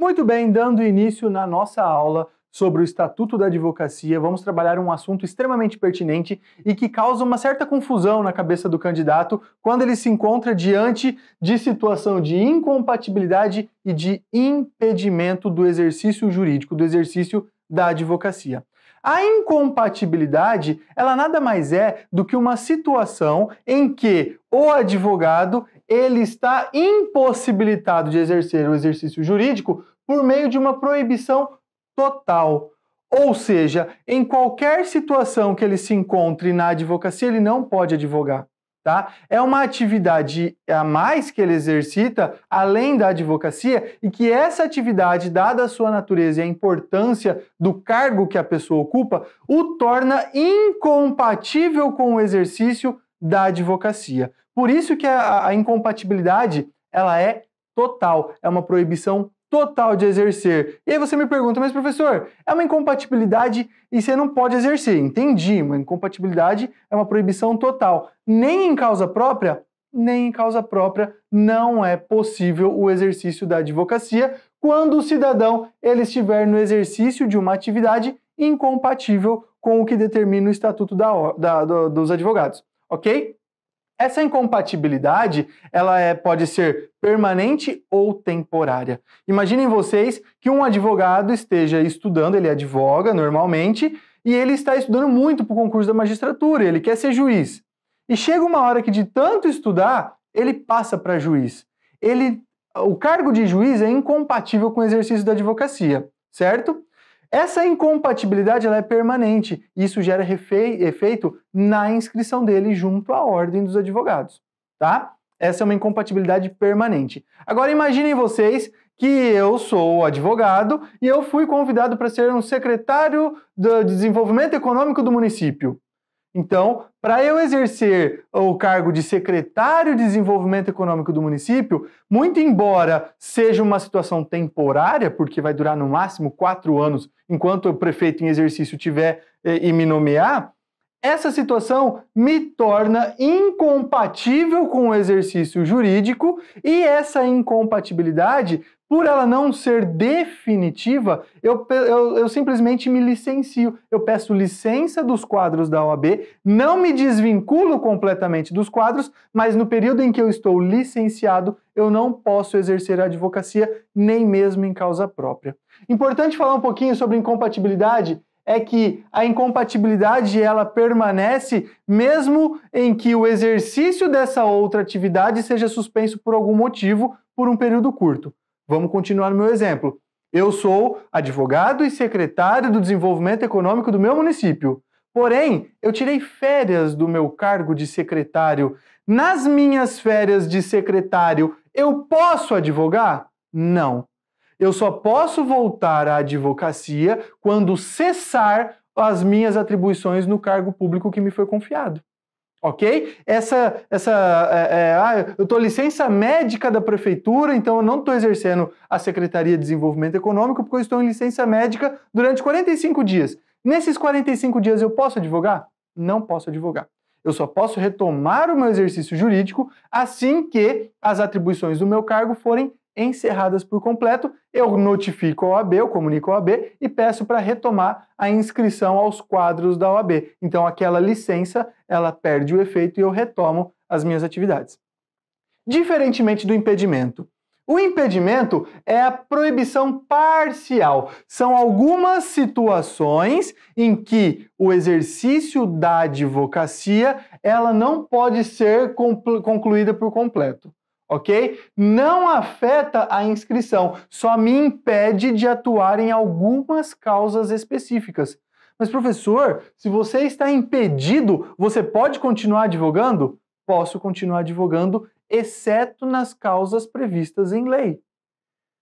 Muito bem, dando início na nossa aula sobre o Estatuto da Advocacia, vamos trabalhar um assunto extremamente pertinente e que causa uma certa confusão na cabeça do candidato quando ele se encontra diante de situação de incompatibilidade e de impedimento do exercício jurídico, do exercício da advocacia. A incompatibilidade, ela nada mais é do que uma situação em que o advogado ele está impossibilitado de exercer o exercício jurídico por meio de uma proibição total. Ou seja, em qualquer situação que ele se encontre na advocacia, ele não pode advogar tá? É uma atividade a mais que ele exercita, além da advocacia, e que essa atividade, dada a sua natureza e a importância do cargo que a pessoa ocupa, o torna incompatível com o exercício da advocacia. Por isso que a, a incompatibilidade ela é total, é uma proibição total de exercer. E aí você me pergunta, mas professor, é uma incompatibilidade e você não pode exercer. Entendi, uma incompatibilidade é uma proibição total. Nem em causa própria, nem em causa própria não é possível o exercício da advocacia quando o cidadão ele estiver no exercício de uma atividade incompatível com o que determina o Estatuto da, da, do, dos Advogados, ok? Essa incompatibilidade, ela é, pode ser permanente ou temporária. Imaginem vocês que um advogado esteja estudando, ele advoga normalmente, e ele está estudando muito para o concurso da magistratura, ele quer ser juiz. E chega uma hora que de tanto estudar, ele passa para juiz. Ele, o cargo de juiz é incompatível com o exercício da advocacia, certo? Essa incompatibilidade ela é permanente e isso gera efeito na inscrição dele junto à ordem dos advogados, tá? Essa é uma incompatibilidade permanente. Agora imaginem vocês que eu sou advogado e eu fui convidado para ser um secretário do desenvolvimento econômico do município. Então, para eu exercer o cargo de secretário de desenvolvimento econômico do município, muito embora seja uma situação temporária, porque vai durar no máximo quatro anos enquanto o prefeito em exercício tiver eh, e, me nomear, essa situação me torna incompatível com o exercício jurídico e essa incompatibilidade, por ela não ser definitiva, eu, eu, eu, simplesmente me licencio. Eu peço licença dos quadros da OAB, não me desvinculo completamente dos quadros, mas no período em que eu estou licenciado, eu não posso exercer a advocacia nem mesmo em causa própria. Importante falar um pouquinho sobre incompatibilidade é que a incompatibilidade ela permanece mesmo em que o exercício dessa outra atividade seja suspenso por algum motivo por um período curto. Vamos continuar no meu exemplo. Eu sou advogado e secretário do desenvolvimento econômico do meu município. Porém, eu tirei férias do meu cargo de secretário. Nas minhas férias de secretário, eu posso advogar? Não. Eu só posso voltar à advocacia quando cessar as minhas atribuições no cargo público que me foi confiado. Ok? Essa, essa, é, é, ah, eu estou licença médica da prefeitura, então eu não estou exercendo a Secretaria de Desenvolvimento Econômico porque eu estou em licença médica durante 45 dias. Nesses 45 dias eu posso advogar? Não posso advogar. Eu só posso retomar o meu exercício jurídico assim que as atribuições do meu cargo forem encerradas por completo, eu notifico a OAB, eu comunico a OAB e peço para retomar a inscrição aos quadros da OAB. Então aquela licença, ela perde o efeito e eu retomo as minhas atividades. Diferentemente do impedimento, o impedimento é a proibição parcial. São algumas situações em que o exercício da advocacia ela não pode ser concluída por completo ok? Não afeta a inscrição, só me impede de atuar em algumas causas específicas. Mas, professor, se você está impedido, você pode continuar advogando? Posso continuar advogando, exceto nas causas previstas em lei.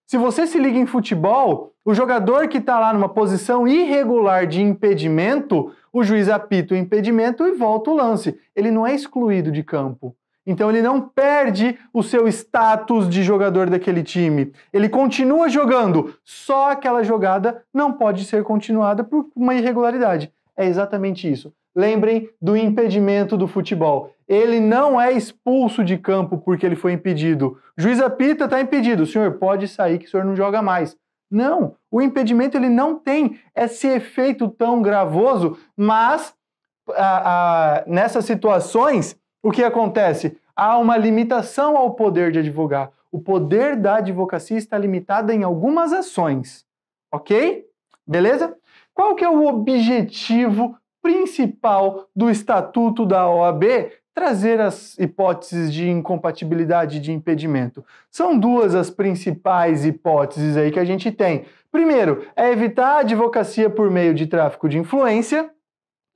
Se você se liga em futebol, o jogador que está lá numa posição irregular de impedimento, o juiz apita o impedimento e volta o lance. Ele não é excluído de campo. Então ele não perde o seu status de jogador daquele time. Ele continua jogando, só aquela jogada não pode ser continuada por uma irregularidade. É exatamente isso. Lembrem do impedimento do futebol. Ele não é expulso de campo porque ele foi impedido. juiz apita, está impedido. O senhor pode sair que o senhor não joga mais. Não, o impedimento ele não tem esse efeito tão gravoso, mas a, a, nessas situações o que acontece? Há uma limitação ao poder de advogar. O poder da advocacia está limitado em algumas ações, ok? Beleza? Qual que é o objetivo principal do Estatuto da OAB? Trazer as hipóteses de incompatibilidade de impedimento. São duas as principais hipóteses aí que a gente tem. Primeiro, é evitar a advocacia por meio de tráfico de influência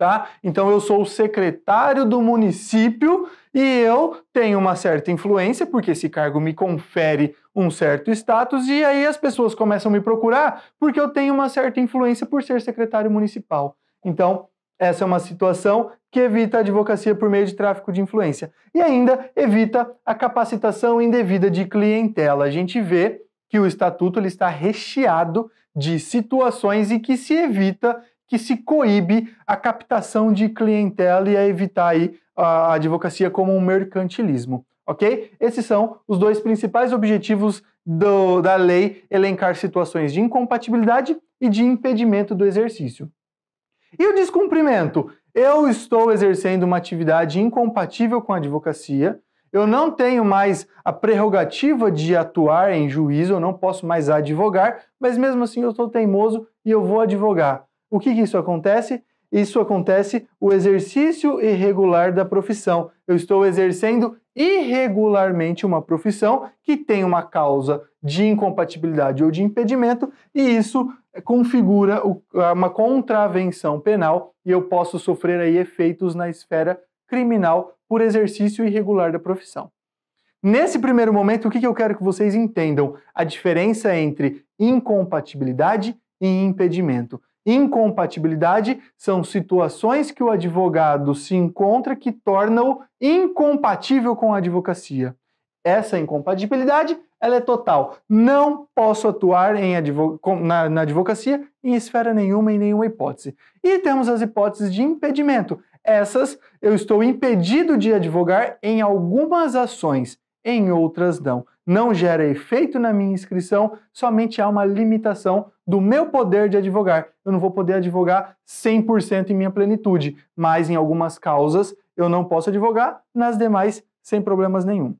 tá? Então eu sou o secretário do município e eu tenho uma certa influência, porque esse cargo me confere um certo status, e aí as pessoas começam a me procurar porque eu tenho uma certa influência por ser secretário municipal. Então, essa é uma situação que evita a advocacia por meio de tráfico de influência e ainda evita a capacitação indevida de clientela. A gente vê que o estatuto ele está recheado de situações em que se evita que se coíbe a captação de clientela e a evitar aí a advocacia como um mercantilismo, ok? Esses são os dois principais objetivos do, da lei elencar situações de incompatibilidade e de impedimento do exercício. E o descumprimento? Eu estou exercendo uma atividade incompatível com a advocacia, eu não tenho mais a prerrogativa de atuar em juízo, eu não posso mais advogar, mas mesmo assim eu estou teimoso e eu vou advogar. O que, que isso acontece? Isso acontece o exercício irregular da profissão. Eu estou exercendo irregularmente uma profissão que tem uma causa de incompatibilidade ou de impedimento, e isso configura uma contravenção penal e eu posso sofrer aí efeitos na esfera criminal por exercício irregular da profissão. Nesse primeiro momento, o que eu quero que vocês entendam? A diferença entre incompatibilidade e impedimento. Incompatibilidade são situações que o advogado se encontra que tornam incompatível com a advocacia. Essa incompatibilidade ela é total. Não posso atuar em advo na, na advocacia em esfera nenhuma, em nenhuma hipótese. E temos as hipóteses de impedimento. Essas eu estou impedido de advogar em algumas ações, em outras não não gera efeito na minha inscrição, somente há uma limitação do meu poder de advogar. Eu não vou poder advogar 100% em minha plenitude, mas em algumas causas eu não posso advogar, nas demais sem problemas nenhum.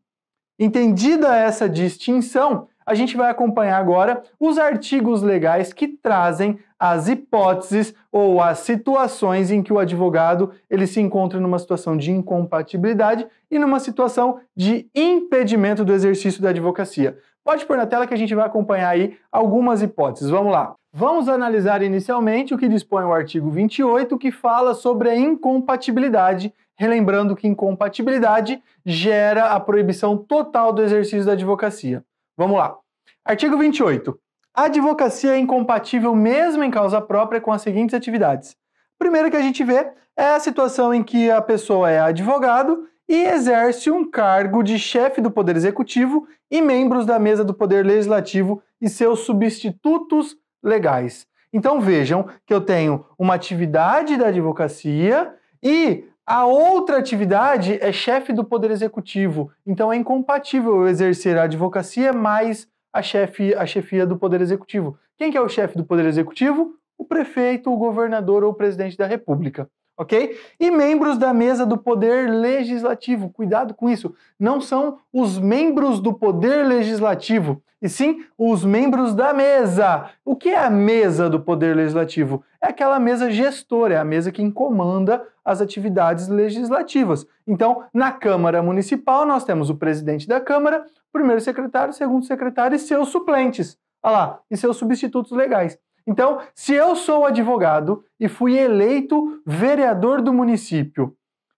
Entendida essa distinção, a gente vai acompanhar agora os artigos legais que trazem as hipóteses ou as situações em que o advogado ele se encontra numa situação de incompatibilidade e numa situação de impedimento do exercício da advocacia. Pode pôr na tela que a gente vai acompanhar aí algumas hipóteses. Vamos lá. Vamos analisar inicialmente o que dispõe o artigo 28, que fala sobre a incompatibilidade, relembrando que incompatibilidade gera a proibição total do exercício da advocacia. Vamos lá. Artigo 28. A advocacia é incompatível mesmo em causa própria com as seguintes atividades. Primeiro que a gente vê é a situação em que a pessoa é advogado e exerce um cargo de chefe do Poder Executivo e membros da mesa do Poder Legislativo e seus substitutos legais. Então vejam que eu tenho uma atividade da advocacia e a outra atividade é chefe do Poder Executivo, então é incompatível eu exercer a advocacia mais a, chefe, a chefia do Poder Executivo. Quem que é o chefe do Poder Executivo? O prefeito, o governador ou o presidente da República, ok? E membros da mesa do Poder Legislativo, cuidado com isso, não são os membros do Poder Legislativo, e sim os membros da mesa. O que é a mesa do Poder Legislativo? é aquela mesa gestora, é a mesa que comanda as atividades legislativas. Então, na Câmara Municipal, nós temos o presidente da Câmara, primeiro secretário, segundo secretário e seus suplentes. Olha lá, e seus substitutos legais. Então, se eu sou advogado e fui eleito vereador do município,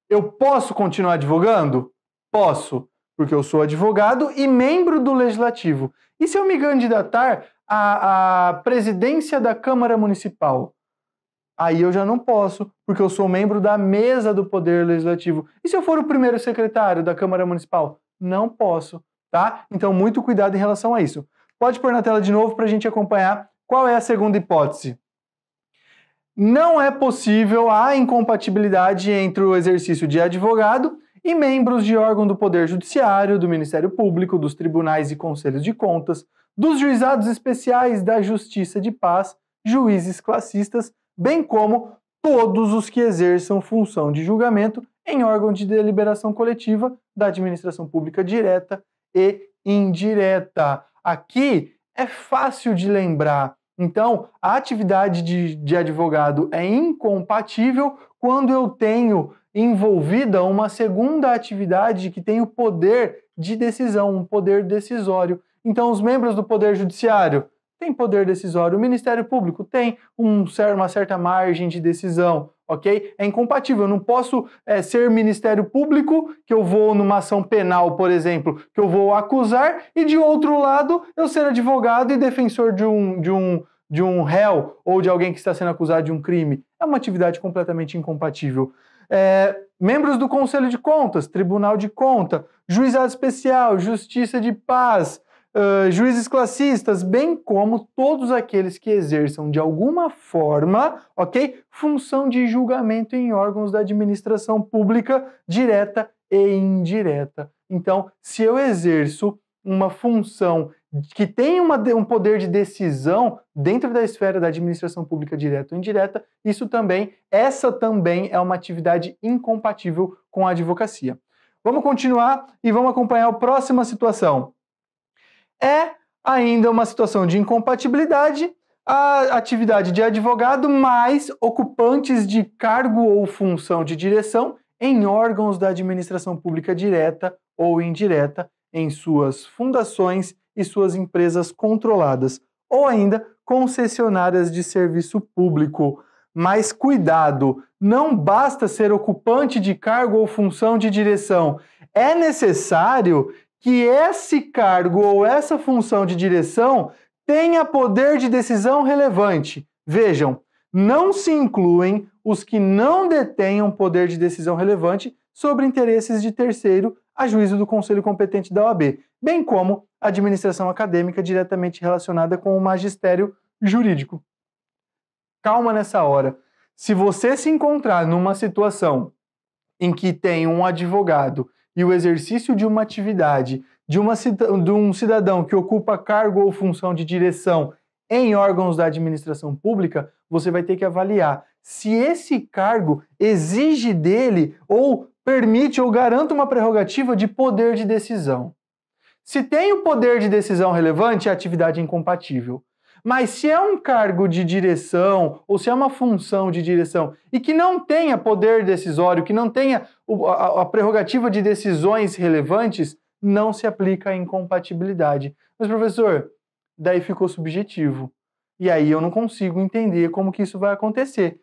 eu posso continuar advogando? Posso, porque eu sou advogado e membro do legislativo. E se eu me candidatar à, à presidência da Câmara Municipal? Aí eu já não posso, porque eu sou membro da mesa do Poder Legislativo. E se eu for o primeiro secretário da Câmara Municipal? Não posso, tá? Então, muito cuidado em relação a isso. Pode pôr na tela de novo para a gente acompanhar qual é a segunda hipótese. Não é possível a incompatibilidade entre o exercício de advogado e membros de órgão do Poder Judiciário, do Ministério Público, dos tribunais e conselhos de contas, dos juizados especiais da Justiça de Paz, juízes classistas bem como todos os que exerçam função de julgamento em órgão de deliberação coletiva da administração pública direta e indireta. Aqui é fácil de lembrar. Então, a atividade de, de advogado é incompatível quando eu tenho envolvida uma segunda atividade que tem o poder de decisão, um poder decisório. Então, os membros do Poder Judiciário tem poder decisório. O Ministério Público tem um, uma certa margem de decisão, ok? É incompatível. Eu não posso é, ser Ministério Público, que eu vou numa ação penal, por exemplo, que eu vou acusar, e de outro lado, eu ser advogado e defensor de um, de um, de um réu ou de alguém que está sendo acusado de um crime. É uma atividade completamente incompatível. É, membros do Conselho de Contas, Tribunal de Conta, Juizado Especial, Justiça de Paz, uh, juízes classistas, bem como todos aqueles que exerçam de alguma forma, ok, função de julgamento em órgãos da administração pública direta e indireta. Então, se eu exerço uma função que tem uma, um poder de decisão dentro da esfera da administração pública direta ou indireta, isso também, essa também é uma atividade incompatível com a advocacia. Vamos continuar e vamos acompanhar a próxima situação é ainda uma situação de incompatibilidade a atividade de advogado mais ocupantes de cargo ou função de direção em órgãos da administração pública direta ou indireta, em suas fundações e suas empresas controladas, ou ainda concessionárias de serviço público. Mas cuidado, não basta ser ocupante de cargo ou função de direção. É necessário que esse cargo ou essa função de direção tenha poder de decisão relevante. Vejam, não se incluem os que não detenham poder de decisão relevante sobre interesses de terceiro a juízo do conselho competente da OAB, bem como a administração acadêmica diretamente relacionada com o magistério jurídico. Calma nessa hora. Se você se encontrar numa situação em que tem um advogado e o exercício de uma atividade de, uma, de um cidadão que ocupa cargo ou função de direção em órgãos da administração pública, você vai ter que avaliar se esse cargo exige dele ou permite ou garanta uma prerrogativa de poder de decisão. Se tem o poder de decisão relevante, a atividade é incompatível. Mas se é um cargo de direção ou se é uma função de direção e que não tenha poder decisório, que não tenha a, prerrogativa de decisões relevantes, não se aplica a incompatibilidade. Mas, professor, daí ficou subjetivo. E aí eu não consigo entender como que isso vai acontecer.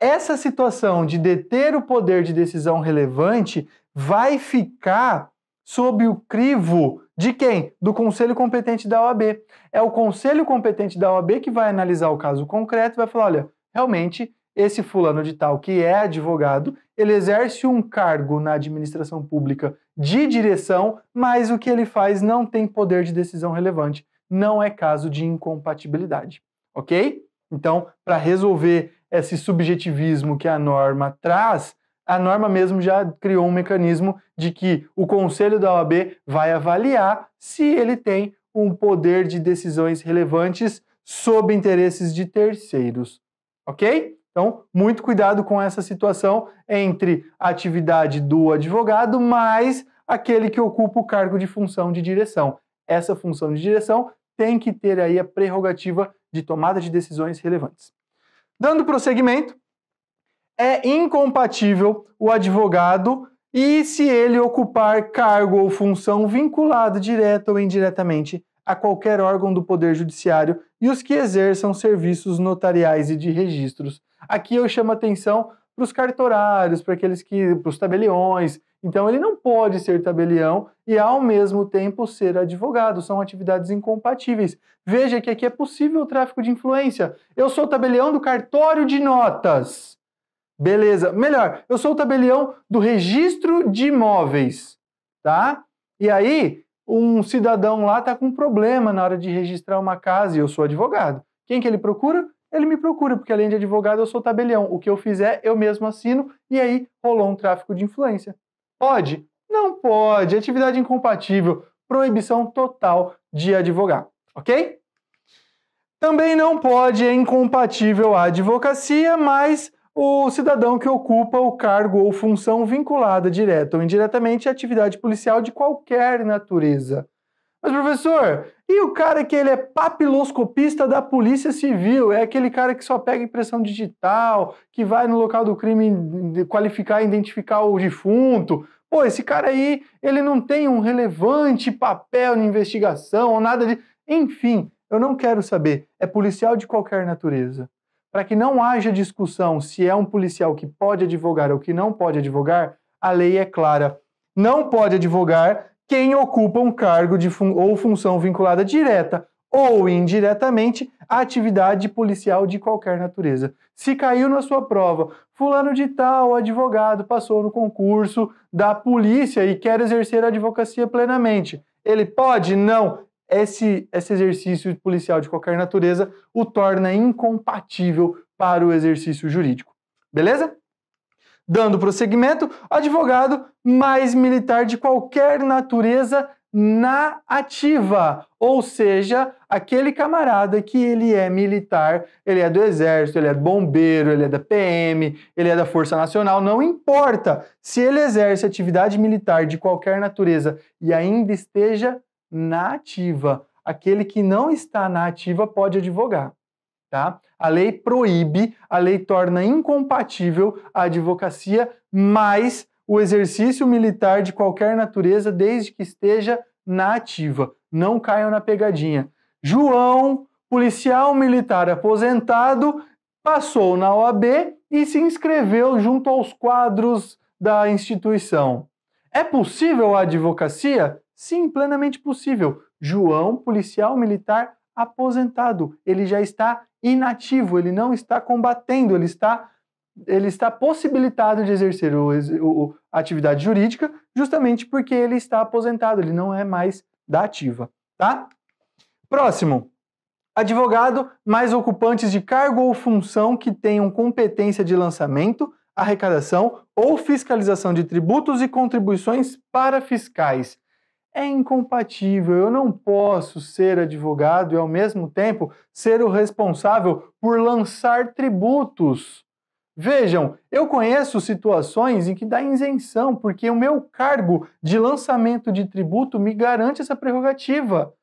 Essa situação de deter o poder de decisão relevante vai ficar sob o crivo de quem? Do conselho competente da OAB. É o conselho competente da OAB que vai analisar o caso concreto e vai falar: olha, realmente esse fulano de tal que é advogado, ele exerce um cargo na administração pública de direção, mas o que ele faz não tem poder de decisão relevante, não é caso de incompatibilidade, ok? Então, para resolver esse subjetivismo que a norma traz, a norma mesmo já criou um mecanismo de que o conselho da OAB vai avaliar se ele tem um poder de decisões relevantes sob interesses de terceiros, ok? Então, muito cuidado com essa situação entre a atividade do advogado mais aquele que ocupa o cargo de função de direção. Essa função de direção tem que ter aí a prerrogativa de tomada de decisões relevantes. Dando prosseguimento, é incompatível o advogado e se ele ocupar cargo ou função vinculado direta ou indiretamente a qualquer órgão do Poder Judiciário e os que exerçam serviços notariais e de registros. Aqui eu chamo atenção para os cartorários, para aqueles que, para os tabeliões. Então ele não pode ser tabelião e ao mesmo tempo ser advogado. São atividades incompatíveis. Veja que aqui é possível o tráfico de influência. Eu sou tabelião do cartório de notas. Beleza. Melhor, eu sou o tabelião do registro de imóveis, tá? E aí, um cidadão lá tá com um problema na hora de registrar uma casa e eu sou advogado. Quem que ele procura? Ele me procura, porque além de advogado, eu sou tabelião. O que eu fizer, eu mesmo assino e aí rolou um tráfico de influência. Pode? Não pode. Atividade incompatível. Proibição total de advogar, ok? Também não pode, é incompatível a advocacia, mas o cidadão que ocupa o cargo ou função vinculada direta ou indiretamente à atividade policial de qualquer natureza. Mas, professor, e o cara que ele é papiloscopista da Polícia Civil? É aquele cara que só pega impressão digital, que vai no local do crime qualificar e identificar o defunto? Pô, esse cara aí, ele não tem um relevante papel na investigação ou nada de. Enfim, eu não quero saber. É policial de qualquer natureza para que não haja discussão se é um policial que pode advogar ou que não pode advogar, a lei é clara. Não pode advogar quem ocupa um cargo de fun ou função vinculada direta ou indiretamente à atividade policial de qualquer natureza. Se caiu na sua prova, fulano de tal advogado passou no concurso da polícia e quer exercer a advocacia plenamente, ele pode? Não esse, esse exercício policial de qualquer natureza o torna incompatível para o exercício jurídico. Beleza? Dando prosseguimento, advogado mais militar de qualquer natureza na ativa, ou seja, aquele camarada que ele é militar, ele é do exército, ele é bombeiro, ele é da PM, ele é da Força Nacional, não importa se ele exerce atividade militar de qualquer natureza e ainda esteja na ativa. Aquele que não está na ativa pode advogar. Tá? A lei proíbe, a lei torna incompatível a advocacia, mais o exercício militar de qualquer natureza, desde que esteja na ativa. Não caiam na pegadinha. João, policial militar aposentado, passou na OAB e se inscreveu junto aos quadros da instituição. É possível a advocacia? Sim, plenamente possível. João, policial militar aposentado, ele já está inativo, ele não está combatendo, ele está ele está possibilitado de exercer o, a atividade jurídica justamente porque ele está aposentado, ele não é mais da ativa, tá? Próximo. Advogado mais ocupantes de cargo ou função que tenham competência de lançamento, arrecadação ou fiscalização de tributos e contribuições para fiscais é incompatível. Eu não posso ser advogado e, ao mesmo tempo, ser o responsável por lançar tributos. Vejam, eu conheço situações em que dá isenção, porque o meu cargo de lançamento de tributo me garante essa prerrogativa.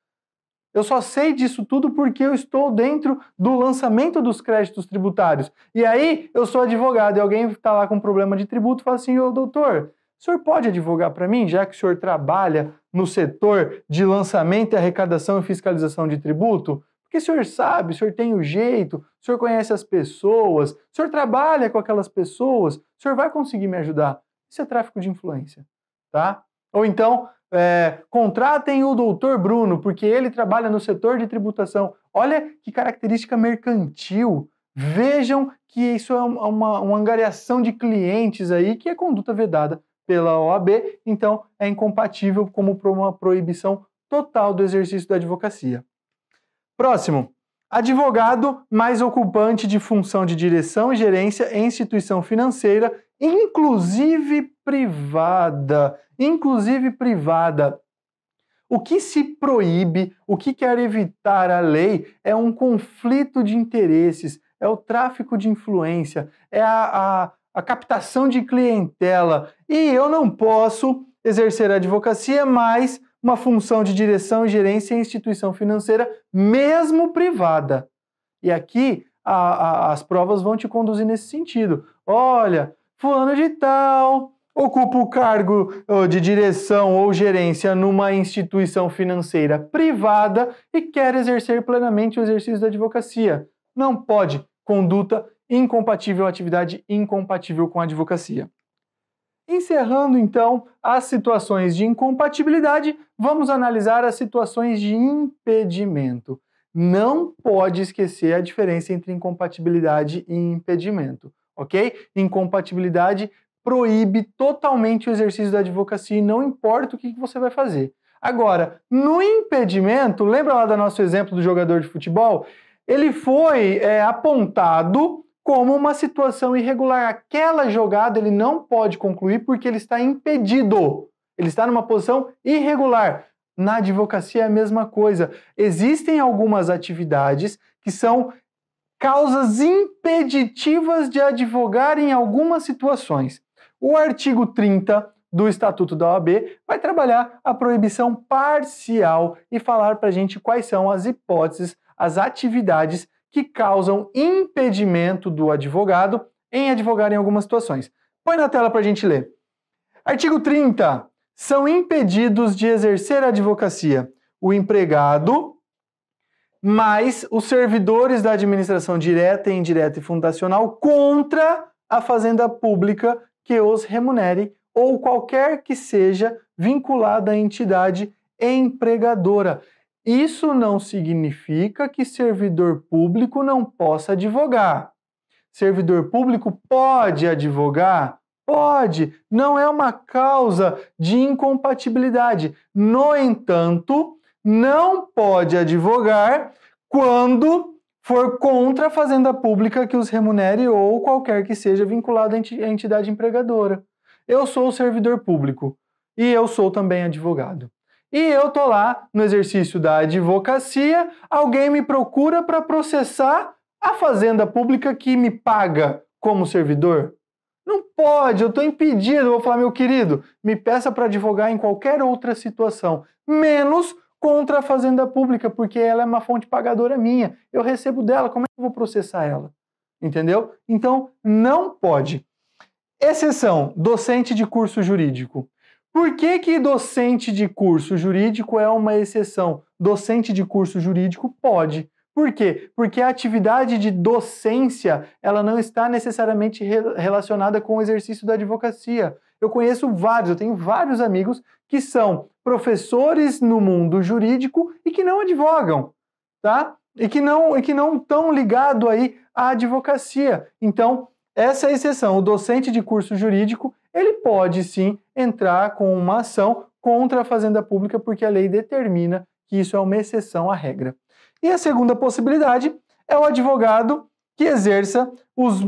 Eu só sei disso tudo porque eu estou dentro do lançamento dos créditos tributários. E aí eu sou advogado e alguém está lá com um problema de tributo fala assim: ô doutor, o senhor pode advogar para mim, já que o senhor trabalha no setor de lançamento, arrecadação e fiscalização de tributo? Porque o senhor sabe, o senhor tem o jeito, o senhor conhece as pessoas, o senhor trabalha com aquelas pessoas, o senhor vai conseguir me ajudar. Isso é tráfico de influência, tá? Ou então, é, contratem o doutor Bruno, porque ele trabalha no setor de tributação. Olha que característica mercantil. Vejam que isso é uma, uma angariação de clientes aí, que é conduta vedada pela OAB, então é incompatível como uma proibição total do exercício da advocacia. Próximo. Advogado mais ocupante de função de direção e gerência em instituição financeira, inclusive privada. Inclusive privada. O que se proíbe, o que quer evitar a lei é um conflito de interesses, é o tráfico de influência, é a, a a captação de clientela. E eu não posso exercer a advocacia mais uma função de direção e gerência em instituição financeira, mesmo privada. E aqui a, a, as provas vão te conduzir nesse sentido. Olha, fulano de tal ocupa o cargo de direção ou gerência numa instituição financeira privada e quer exercer plenamente o exercício da advocacia. Não pode. Conduta incompatível, atividade incompatível com a advocacia. Encerrando então as situações de incompatibilidade, vamos analisar as situações de impedimento. Não pode esquecer a diferença entre incompatibilidade e impedimento, ok? Incompatibilidade proíbe totalmente o exercício da advocacia e não importa o que você vai fazer. Agora, no impedimento, lembra lá do nosso exemplo do jogador de futebol? Ele foi é, apontado como uma situação irregular. Aquela jogada ele não pode concluir porque ele está impedido. Ele está numa posição irregular. Na advocacia é a mesma coisa. Existem algumas atividades que são causas impeditivas de advogar em algumas situações. O artigo 30 do Estatuto da OAB vai trabalhar a proibição parcial e falar para a gente quais são as hipóteses, as atividades que causam impedimento do advogado em advogar em algumas situações. Põe na tela para a gente ler. Artigo 30. São impedidos de exercer a advocacia o empregado, mais os servidores da administração direta, indireta e fundacional contra a fazenda pública que os remunere ou qualquer que seja vinculada à entidade empregadora. Isso não significa que servidor público não possa advogar. Servidor público pode advogar? Pode, não é uma causa de incompatibilidade. No entanto, não pode advogar quando for contra a fazenda pública que os remunere ou qualquer que seja vinculado à entidade empregadora. Eu sou servidor público e eu sou também advogado e eu tô lá no exercício da advocacia, alguém me procura para processar a fazenda pública que me paga como servidor? Não pode, eu tô impedido. Eu vou falar, meu querido, me peça para advogar em qualquer outra situação, menos contra a fazenda pública, porque ela é uma fonte pagadora minha. Eu recebo dela, como é que eu vou processar ela? Entendeu? Então, não pode. Exceção: docente de curso jurídico. Por que, que docente de curso jurídico é uma exceção? Docente de curso jurídico pode. Por quê? Porque a atividade de docência ela não está necessariamente re relacionada com o exercício da advocacia. Eu conheço vários, eu tenho vários amigos que são professores no mundo jurídico e que não advogam, tá? E que não e que não estão ligado aí à advocacia. Então essa é a exceção. O docente de curso jurídico, ele pode sim entrar com uma ação contra a fazenda pública, porque a lei determina que isso é uma exceção à regra. E a segunda possibilidade é o advogado que exerça os,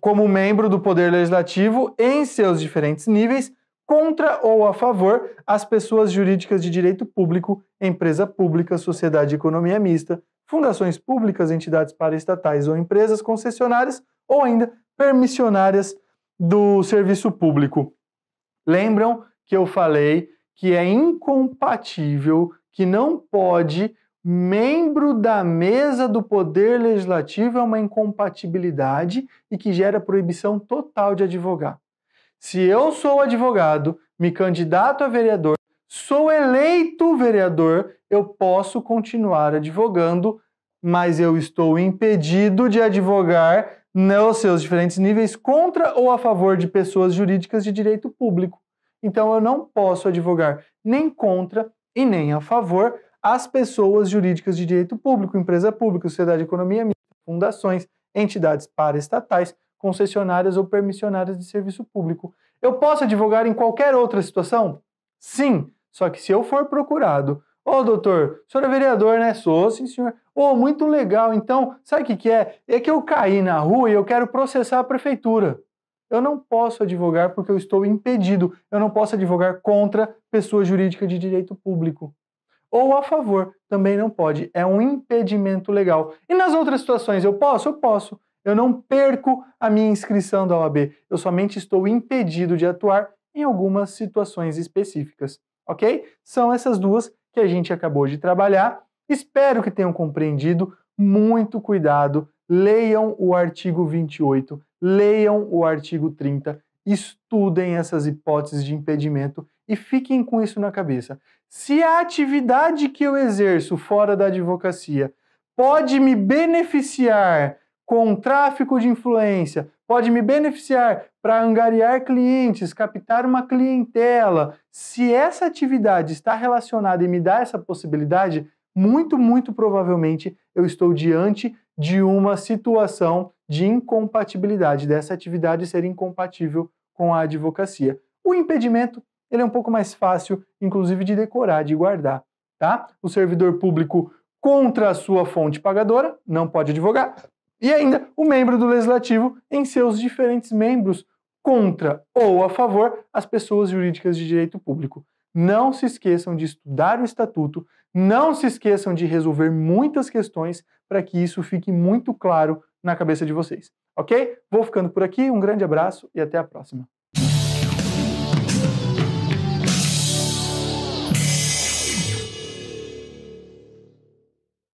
como membro do Poder Legislativo em seus diferentes níveis contra ou a favor as pessoas jurídicas de direito público, empresa pública, sociedade de economia mista, fundações públicas, entidades paraestatais ou empresas concessionárias, ou ainda permissionárias do serviço público. Lembram que eu falei que é incompatível, que não pode membro da mesa do poder legislativo é uma incompatibilidade e que gera proibição total de advogar. Se eu sou advogado, me candidato a vereador, sou eleito vereador, eu posso continuar advogando, mas eu estou impedido de advogar nos seus diferentes níveis contra ou a favor de pessoas jurídicas de direito público. Então eu não posso advogar nem contra e nem a favor as pessoas jurídicas de direito público, empresa pública, sociedade de economia fundações, entidades paraestatais, concessionárias ou permissionárias de serviço público. Eu posso advogar em qualquer outra situação? Sim, só que se eu for procurado, ô oh, doutor, o senhor é vereador, né? Sou, sim senhor. Oh, muito legal. Então, sabe o que, que é? É que eu caí na rua e eu quero processar a prefeitura. Eu não posso advogar porque eu estou impedido. Eu não posso advogar contra pessoa jurídica de direito público. Ou a favor, também não pode. É um impedimento legal. E nas outras situações, eu posso? Eu posso. Eu não perco a minha inscrição da OAB. Eu somente estou impedido de atuar em algumas situações específicas. Ok? São essas duas que a gente acabou de trabalhar. Espero que tenham compreendido. Muito cuidado. Leiam o artigo 28, leiam o artigo 30, estudem essas hipóteses de impedimento e fiquem com isso na cabeça. Se a atividade que eu exerço fora da advocacia pode me beneficiar com tráfico de influência, pode me beneficiar para angariar clientes, captar uma clientela. Se essa atividade está relacionada e me dá essa possibilidade, muito, muito provavelmente eu estou diante de uma situação de incompatibilidade, dessa atividade ser incompatível com a advocacia. O impedimento ele é um pouco mais fácil, inclusive, de decorar, de guardar. Tá? O servidor público contra a sua fonte pagadora não pode advogar. E ainda o membro do legislativo em seus diferentes membros contra ou a favor as pessoas jurídicas de direito público. Não se esqueçam de estudar o estatuto, não se esqueçam de resolver muitas questões para que isso fique muito claro na cabeça de vocês. Ok? Vou ficando por aqui, um grande abraço e até a próxima.